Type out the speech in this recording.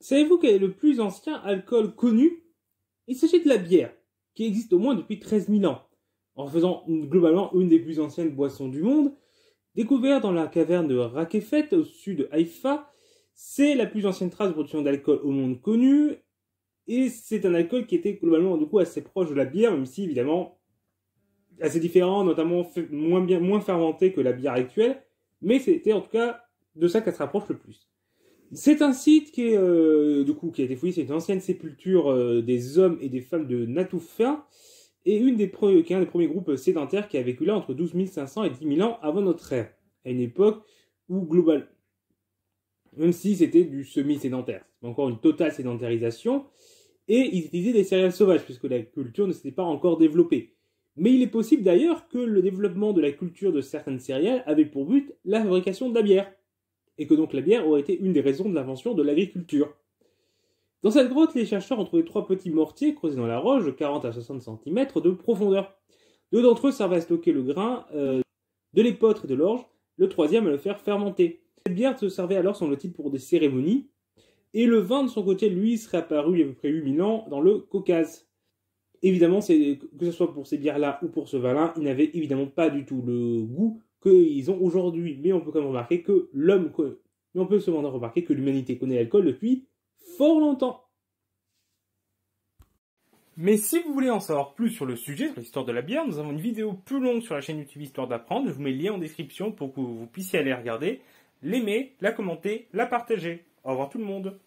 Savez-vous quel est le plus ancien alcool connu Il s'agit de la bière, qui existe au moins depuis 13 000 ans, en faisant globalement une des plus anciennes boissons du monde. Découvert dans la caverne de Rakefet au sud de Haïfa, c'est la plus ancienne trace de production d'alcool au monde connue, et c'est un alcool qui était globalement du coup assez proche de la bière, même si évidemment assez différent, notamment moins, bien, moins fermenté que la bière actuelle, mais c'était en tout cas de ça qu'elle se rapproche le plus. C'est un site euh, qui a été fouillé. C'est une ancienne sépulture euh, des hommes et des femmes de Natoufa et une des qui est un des premiers groupes sédentaires qui a vécu là entre 12 500 et 10 000 ans avant notre ère, à une époque où globalement, même si c'était du semi-sédentaire, c'est encore une totale sédentarisation, et ils utilisaient des céréales sauvages puisque la culture ne s'était pas encore développée. Mais il est possible d'ailleurs que le développement de la culture de certaines céréales avait pour but la fabrication de la bière et que donc la bière aurait été une des raisons de l'invention de l'agriculture. Dans cette grotte, les chercheurs ont trouvé trois petits mortiers creusés dans la roche de 40 à 60 cm de profondeur. Deux d'entre eux servaient à stocker le grain euh, de l'épeautre et de l'orge, le troisième à le faire fermenter. Cette bière se servait alors, sans le titre pour des cérémonies, et le vin, de son côté, lui, serait apparu il y a à peu près 8000 ans dans le Caucase. Évidemment, que ce soit pour ces bières-là ou pour ce vin-là, il n'avait évidemment pas du tout le goût qu'ils ont aujourd'hui. Mais on peut quand même remarquer que l'homme, mais on peut cependant remarquer que l'humanité connaît l'alcool depuis fort longtemps. Mais si vous voulez en savoir plus sur le sujet, sur l'histoire de la bière, nous avons une vidéo plus longue sur la chaîne YouTube Histoire d'apprendre. Je vous mets le lien en description pour que vous puissiez aller regarder, l'aimer, la commenter, la partager. Au revoir tout le monde